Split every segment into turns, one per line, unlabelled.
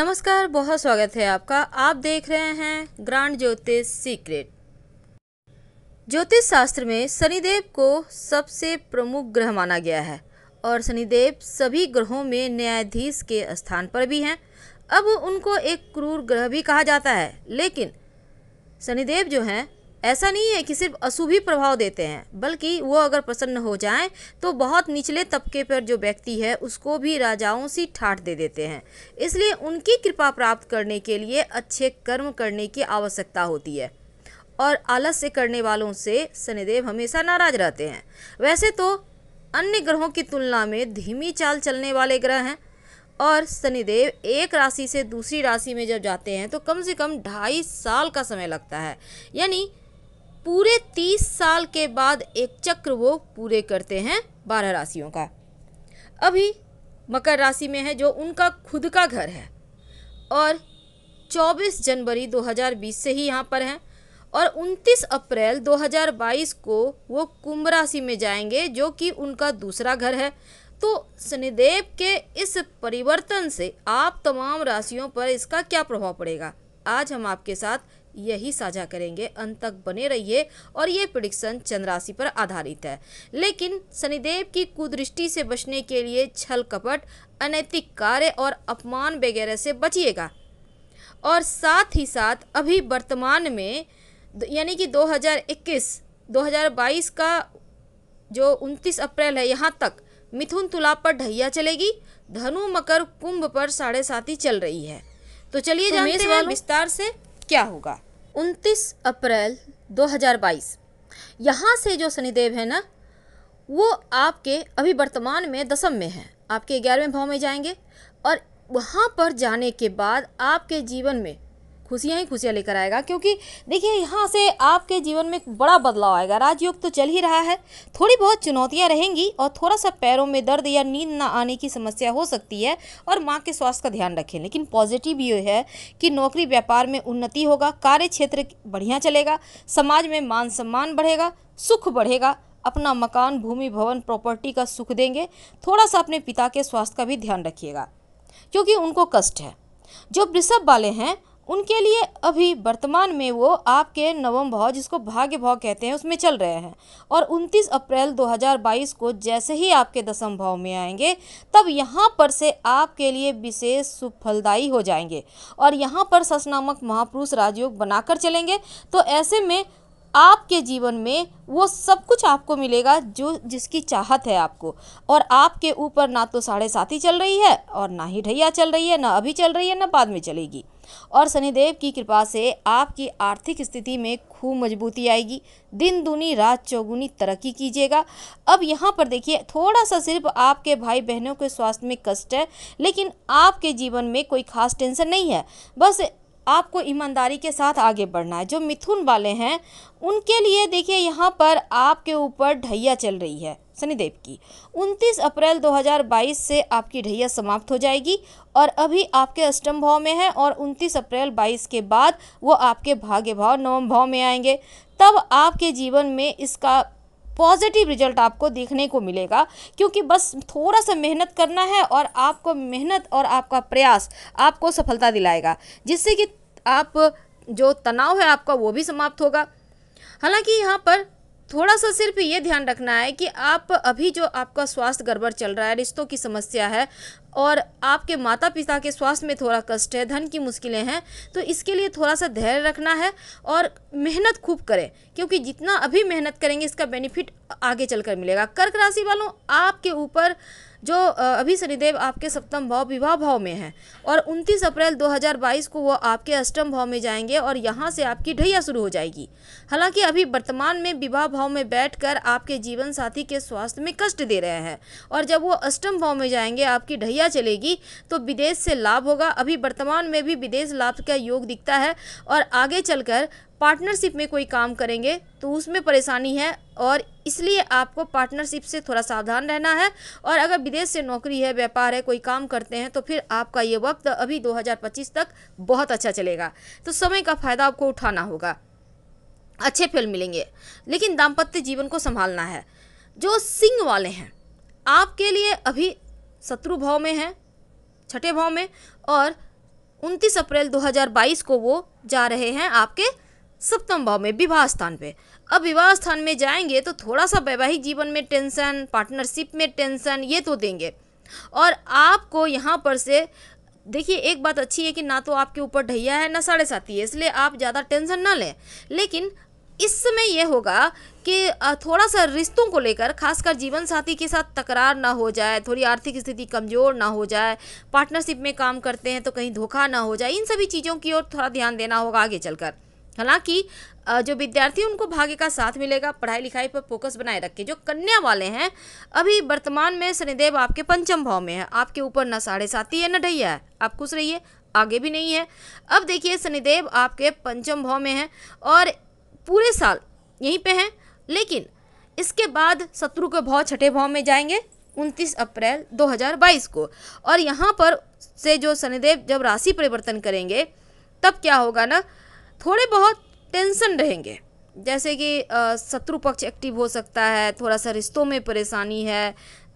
नमस्कार बहुत स्वागत है आपका आप देख रहे हैं ग्रांड ज्योतिष सीक्रेट ज्योतिष शास्त्र में शनिदेव को सबसे प्रमुख ग्रह माना गया है और शनिदेव सभी ग्रहों में न्यायाधीश के स्थान पर भी हैं अब उनको एक क्रूर ग्रह भी कहा जाता है लेकिन शनिदेव जो हैं ऐसा नहीं है कि सिर्फ अशुभी प्रभाव देते हैं बल्कि वो अगर प्रसन्न हो जाएं तो बहुत निचले तबके पर जो व्यक्ति है उसको भी राजाओं सी ठाठ दे देते हैं इसलिए उनकी कृपा प्राप्त करने के लिए अच्छे कर्म करने की आवश्यकता होती है और आलस्य करने वालों से शनिदेव हमेशा नाराज रहते हैं वैसे तो अन्य ग्रहों की तुलना में धीमी चाल चलने वाले ग्रह हैं और शनिदेव एक राशि से दूसरी राशि में जब जाते हैं तो कम से कम ढाई साल का समय लगता है यानी पूरे तीस साल के बाद एक चक्र वो पूरे करते हैं बारह राशियों का अभी मकर राशि में है जो उनका खुद का घर है और 24 जनवरी 2020 से ही यहाँ पर हैं और 29 अप्रैल 2022 को वो कुंभ राशि में जाएंगे जो कि उनका दूसरा घर है तो शनिदेव के इस परिवर्तन से आप तमाम राशियों पर इसका क्या प्रभाव पड़ेगा आज हम आपके साथ यही साझा करेंगे अंत तक बने रहिए और ये प्रिडिक्शन चंद्राशि पर आधारित है लेकिन शनिदेव की कुदृष्टि से बचने के लिए छल कपट अनैतिक कार्य और अपमान वगैरह से बचिएगा और साथ ही साथ अभी वर्तमान में यानी कि 2021 2022 का जो 29 अप्रैल है यहाँ तक मिथुन तुला पर ढैया चलेगी धनु मकर कुंभ पर साढ़े साथी चल रही है तो चलिए तो जानते हैं विस्तार से क्या होगा 29 अप्रैल 2022 यहाँ से जो शनिदेव है ना वो आपके अभी वर्तमान में दसम में है आपके ग्यारहवें भाव में जाएंगे और वहाँ पर जाने के बाद आपके जीवन में खुशियाँ ही खुशियाँ लेकर आएगा क्योंकि देखिए यहाँ से आपके जीवन में बड़ा बदलाव आएगा राजयोग तो चल ही रहा है थोड़ी बहुत चुनौतियाँ रहेंगी और थोड़ा सा पैरों में दर्द या नींद ना आने की समस्या हो सकती है और माँ के स्वास्थ्य का ध्यान रखें लेकिन पॉजिटिव ये है कि नौकरी व्यापार में उन्नति होगा कार्य क्षेत्र बढ़िया चलेगा समाज में मान सम्मान बढ़ेगा सुख बढ़ेगा अपना मकान भूमि भवन प्रॉपर्टी का सुख देंगे थोड़ा सा अपने पिता के स्वास्थ्य का भी ध्यान रखिएगा क्योंकि उनको कष्ट है जो वृषभ वाले हैं उनके लिए अभी वर्तमान में वो आपके नवम भाव जिसको भाग्य भाव कहते हैं उसमें चल रहे हैं और 29 अप्रैल 2022 को जैसे ही आपके दसम भाव में आएंगे तब यहाँ पर से आपके लिए विशेष सुफलदायी हो जाएंगे और यहाँ पर सस नामक महापुरुष राजयोग बनाकर चलेंगे तो ऐसे में आपके जीवन में वो सब कुछ आपको मिलेगा जो जिसकी चाहत है आपको और आपके ऊपर ना तो साढ़े साथ ही चल रही है और ना ही ढैया चल रही है ना अभी चल रही है ना बाद में चलेगी और शनिदेव की कृपा से आपकी आर्थिक स्थिति में खूब मजबूती आएगी दिन दूनी रात चौगुनी तरक्की कीजिएगा अब यहाँ पर देखिए थोड़ा सा सिर्फ आपके भाई बहनों के स्वास्थ्य में कष्ट है लेकिन आपके जीवन में कोई खास टेंशन नहीं है बस आपको ईमानदारी के साथ आगे बढ़ना है जो मिथुन वाले हैं उनके लिए देखिए यहाँ पर आपके ऊपर ढैया चल रही है शनिदेव की 29 अप्रैल 2022 से आपकी ढैया समाप्त हो जाएगी और अभी आपके अष्टम भाव में है और 29 अप्रैल 22 के बाद वो आपके भाग्य भाव नवम भाव में आएंगे तब आपके जीवन में इसका पॉजिटिव रिजल्ट आपको देखने को मिलेगा क्योंकि बस थोड़ा सा मेहनत करना है और आपको मेहनत और आपका प्रयास आपको सफलता दिलाएगा जिससे कि आप जो तनाव है आपका वो भी समाप्त होगा हालांकि यहाँ पर थोड़ा सा सिर्फ ये ध्यान रखना है कि आप अभी जो आपका स्वास्थ्य गड़बड़ चल रहा है रिश्तों की समस्या है और आपके माता पिता के स्वास्थ्य में थोड़ा कष्ट है धन की मुश्किलें हैं तो इसके लिए थोड़ा सा धैर्य रखना है और मेहनत खूब करें क्योंकि जितना अभी मेहनत करेंगे इसका बेनिफिट आगे चलकर मिलेगा कर्क राशि वालों आपके ऊपर जो अभी शनिदेव आपके सप्तम भाव विवाह भाव में हैं और 29 अप्रैल 2022 को वो आपके अष्टम भाव में जाएंगे और यहाँ से आपकी ढैया शुरू हो जाएगी हालांकि अभी वर्तमान में विवाह भाव में बैठकर आपके जीवन साथी के स्वास्थ्य में कष्ट दे रहे हैं और जब वो अष्टम भाव में जाएंगे आपकी ढैया प्रक्रिया चलेगी तो विदेश से लाभ होगा अभी वर्तमान में भी विदेश लाभ का योग दिखता है और आगे चलकर पार्टनरशिप में कोई काम करेंगे तो उसमें परेशानी है और इसलिए आपको पार्टनरशिप से थोड़ा सावधान रहना है और अगर विदेश से नौकरी है व्यापार है कोई काम करते हैं तो फिर आपका ये वक्त अभी 2025 तक बहुत अच्छा चलेगा तो समय का फ़ायदा आपको उठाना होगा अच्छे फल मिलेंगे लेकिन दाम्पत्य जीवन को संभालना है जो सिंह वाले हैं आपके लिए अभी शत्रु भाव में है छठे भाव में और उनतीस अप्रैल 2022 को वो जा रहे हैं आपके सप्तम भाव में विवाह स्थान पे अब विवाह स्थान में जाएंगे तो थोड़ा सा वैवाहिक जीवन में टेंशन पार्टनरशिप में टेंशन ये तो देंगे और आपको यहाँ पर से देखिए एक बात अच्छी है कि ना तो आपके ऊपर ढैया है ना साढ़े साथी है इसलिए आप ज़्यादा टेंशन ना लें लेकिन इस समय यह होगा कि थोड़ा सा रिश्तों को लेकर खासकर जीवन साथी के साथ तकरार ना हो जाए थोड़ी आर्थिक स्थिति कमज़ोर ना हो जाए पार्टनरशिप में काम करते हैं तो कहीं धोखा ना हो जाए इन सभी चीज़ों की ओर थोड़ा ध्यान देना होगा आगे चलकर हालांकि जो विद्यार्थी उनको भाग्य का साथ मिलेगा पढ़ाई लिखाई पर फोकस बनाए रखें जो कन्या वाले हैं अभी वर्तमान में शनिदेव आपके पंचम भाव में है आपके ऊपर न साढ़े साथी है न ढैया है आप खुश रहिए आगे भी नहीं है अब देखिए शनिदेव आपके पंचम भाव में है और पूरे साल यहीं पे हैं लेकिन इसके बाद शत्रु के भाव छठे भाव में जाएंगे 29 अप्रैल 2022 को और यहाँ पर से जो शनिदेव जब राशि परिवर्तन करेंगे तब क्या होगा ना थोड़े बहुत टेंशन रहेंगे जैसे कि शत्रु पक्ष एक्टिव हो सकता है थोड़ा सा रिश्तों में परेशानी है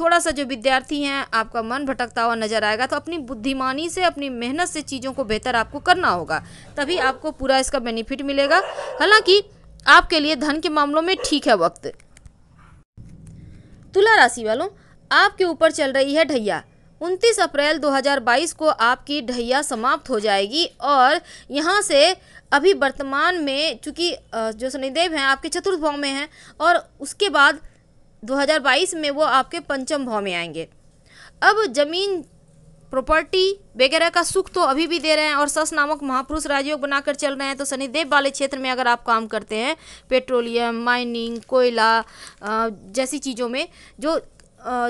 थोड़ा सा जो विद्यार्थी हैं आपका मन भटकता हुआ नजर आएगा तो अपनी बुद्धिमानी से अपनी मेहनत से चीज़ों को बेहतर आपको करना होगा तभी आपको पूरा इसका बेनिफिट मिलेगा हालांकि आपके लिए धन के मामलों में ठीक है वक्त तुला राशि वालों आपके ऊपर चल रही है ढैया 29 अप्रैल 2022 को आपकी ढैया समाप्त हो जाएगी और यहाँ से अभी वर्तमान में चूँकि जो शनिदेव हैं आपके चतुर्थ भाव में हैं और उसके बाद 2022 में वो आपके पंचम भाव में आएंगे अब जमीन प्रॉपर्टी वगैरह का सुख तो अभी भी दे रहे हैं और सस नामक महापुरुष राजयोग बनाकर चल रहे हैं तो शनिदेव वाले क्षेत्र में अगर आप काम करते हैं पेट्रोलियम माइनिंग कोयला जैसी चीज़ों में जो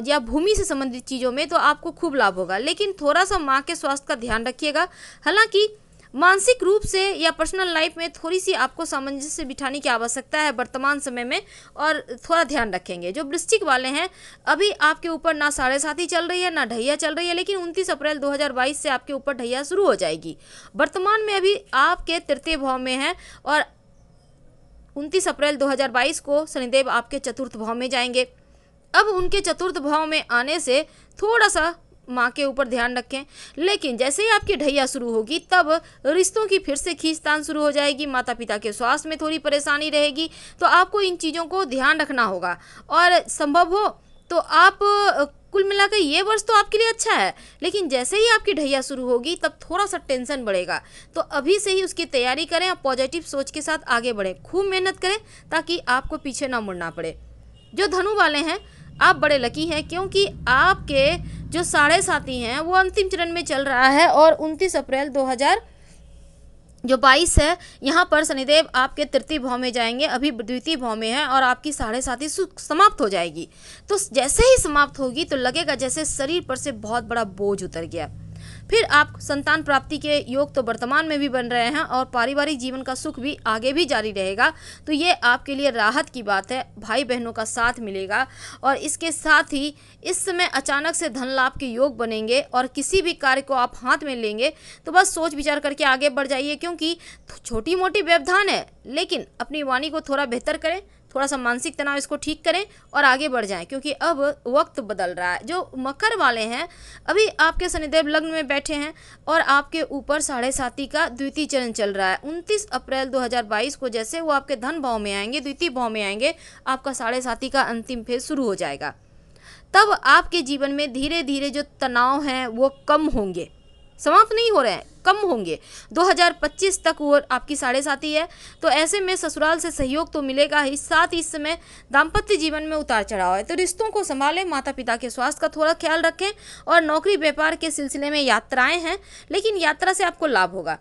या भूमि से संबंधित चीज़ों में तो आपको खूब लाभ होगा लेकिन थोड़ा सा माँ के स्वास्थ्य का ध्यान रखिएगा हालांकि मानसिक रूप से या पर्सनल लाइफ में थोड़ी सी आपको सामंजस्य बिठाने की आवश्यकता है वर्तमान समय में और थोड़ा ध्यान रखेंगे जो वृश्चिक वाले हैं अभी आपके ऊपर ना साढ़े साथी चल रही है ना ढैया चल रही है लेकिन उनतीस अप्रैल दो से आपके ऊपर ढैया शुरू हो जाएगी वर्तमान में अभी आपके तृतीय भाव में है और उनतीस अप्रैल दो को शनिदेव आपके चतुर्थ भाव में जाएंगे अब उनके चतुर्थ भाव में आने से थोड़ा सा माँ के ऊपर ध्यान रखें लेकिन जैसे ही आपकी ढैया शुरू होगी तब रिश्तों की फिर से खींचतान शुरू हो जाएगी माता पिता के स्वास्थ्य में थोड़ी परेशानी रहेगी तो आपको इन चीज़ों को ध्यान रखना होगा और संभव हो तो आप कुल मिलाकर ये वर्ष तो आपके लिए अच्छा है लेकिन जैसे ही आपकी ढैया शुरू होगी तब थोड़ा सा टेंशन बढ़ेगा तो अभी से ही उसकी तैयारी करें और पॉजिटिव सोच के साथ आगे बढ़ें खूब मेहनत करें ताकि आपको पीछे ना मुड़ना पड़े जो धनु वाले हैं आप बड़े लकी हैं क्योंकि आपके जो साढ़े साथी हैं वो अंतिम चरण में चल रहा है और उनतीस अप्रैल दो हज़ार जो बाईस है यहाँ पर शनिदेव आपके तृतीय भाव में जाएंगे अभी द्वितीय भाव में है और आपकी साढ़े साथी समाप्त हो जाएगी तो जैसे ही समाप्त होगी तो लगेगा जैसे शरीर पर से बहुत बड़ा बोझ उतर गया फिर आप संतान प्राप्ति के योग तो वर्तमान में भी बन रहे हैं और पारिवारिक जीवन का सुख भी आगे भी जारी रहेगा तो ये आपके लिए राहत की बात है भाई बहनों का साथ मिलेगा और इसके साथ ही इस समय अचानक से धन लाभ के योग बनेंगे और किसी भी कार्य को आप हाथ में लेंगे तो बस सोच विचार करके आगे बढ़ जाइए क्योंकि छोटी मोटी व्यवधान है लेकिन अपनी वाणी को थोड़ा बेहतर करें थोड़ा सा मानसिक तनाव इसको ठीक करें और आगे बढ़ जाएं क्योंकि अब वक्त बदल रहा है जो मकर वाले हैं अभी आपके शनिदेव लग्न में बैठे हैं और आपके ऊपर साढ़े साथी का द्वितीय चरण चल रहा है उनतीस अप्रैल 2022 को जैसे वो आपके धन भाव में आएंगे द्वितीय भाव में आएंगे आपका साढ़े साथी का अंतिम फेज शुरू हो जाएगा तब आपके जीवन में धीरे धीरे जो तनाव हैं वो कम होंगे समाप्त नहीं हो रहे हैं कम होंगे 2025 तक वो आपकी साढ़े साथी ही है तो ऐसे में ससुराल से सहयोग तो मिलेगा ही साथ ही इस समय दाम्पत्य जीवन में उतार चढ़ाव है तो रिश्तों को संभालें माता पिता के स्वास्थ्य का थोड़ा ख्याल रखें और नौकरी व्यापार के सिलसिले में यात्राएं हैं लेकिन यात्रा से आपको लाभ होगा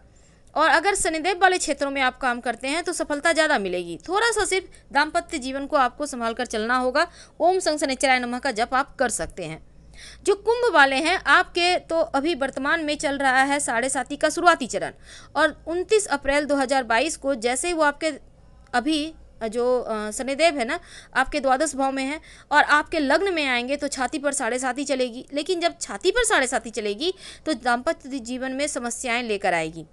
और अगर शनिदेव वाले क्षेत्रों में आप काम करते हैं तो सफलता ज़्यादा मिलेगी थोड़ा सा सिर्फ दाम्पत्य जीवन को आपको संभाल कर चलना होगा ओम संग शनिचराय नमह का जप आप कर सकते हैं जो कुंभ वाले हैं आपके तो अभी वर्तमान में चल रहा है साढ़े साथी का शुरुआती चरण और 29 अप्रैल 2022 को जैसे ही वो आपके अभी जो शनिदेव है ना आपके द्वादश भाव में है और आपके लग्न में आएंगे तो छाती पर साढ़े साथी चलेगी लेकिन जब छाती पर साढ़े साथी चलेगी तो दाम्पत्य जीवन में समस्याएं लेकर आएगी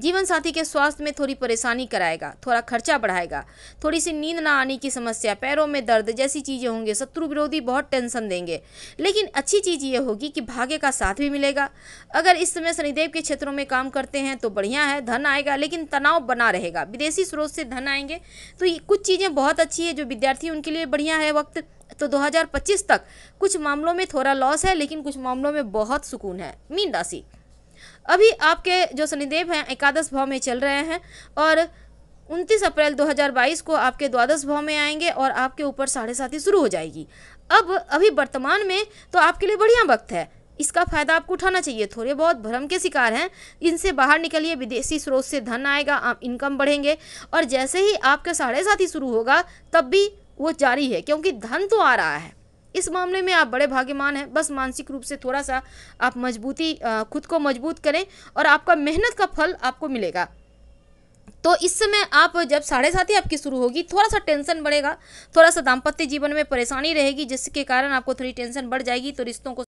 जीवन साथी के स्वास्थ्य में थोड़ी परेशानी कराएगा थोड़ा खर्चा बढ़ाएगा थोड़ी सी नींद ना आने की समस्या पैरों में दर्द जैसी चीज़ें होंगे शत्रु विरोधी बहुत टेंशन देंगे लेकिन अच्छी चीज़ ये होगी कि भाग्य का साथ भी मिलेगा अगर इस समय शनिदेव के क्षेत्रों में काम करते हैं तो बढ़िया है धन आएगा लेकिन तनाव बना रहेगा विदेशी स्रोत से धन आएंगे तो कुछ चीज़ें बहुत अच्छी है जो विद्यार्थी उनके लिए बढ़िया है वक्त तो 2025 तक कुछ मामलों में थोड़ा लॉस है लेकिन कुछ मामलों में बहुत सुकून है मीन राशि अभी आपके जो शनिदेव हैं एकादश भाव में चल रहे हैं और उनतीस अप्रैल 2022 को आपके द्वादश भाव में आएंगे और आपके ऊपर साढ़े साथी शुरू हो जाएगी अब अभी वर्तमान में तो आपके लिए बढ़िया वक्त है इसका फायदा आपको उठाना चाहिए थोड़े बहुत भ्रम के शिकार हैं इनसे बाहर निकलिए विदेशी स्रोत से धन आएगा आप इनकम बढ़ेंगे और जैसे ही आपका साढ़े साथी शुरू होगा तब भी वो जारी है क्योंकि धन तो आ रहा है इस मामले में आप बड़े भाग्यमान हैं बस मानसिक रूप से थोड़ा सा आप मजबूती खुद को मजबूत करें और आपका मेहनत का फल आपको मिलेगा तो इस समय आप जब साढ़े साथ ही आपकी शुरू होगी थोड़ा सा टेंशन बढ़ेगा थोड़ा सा दाम्पत्य जीवन में परेशानी रहेगी जिसके कारण आपको थोड़ी टेंशन बढ़ जाएगी तो रिश्तों को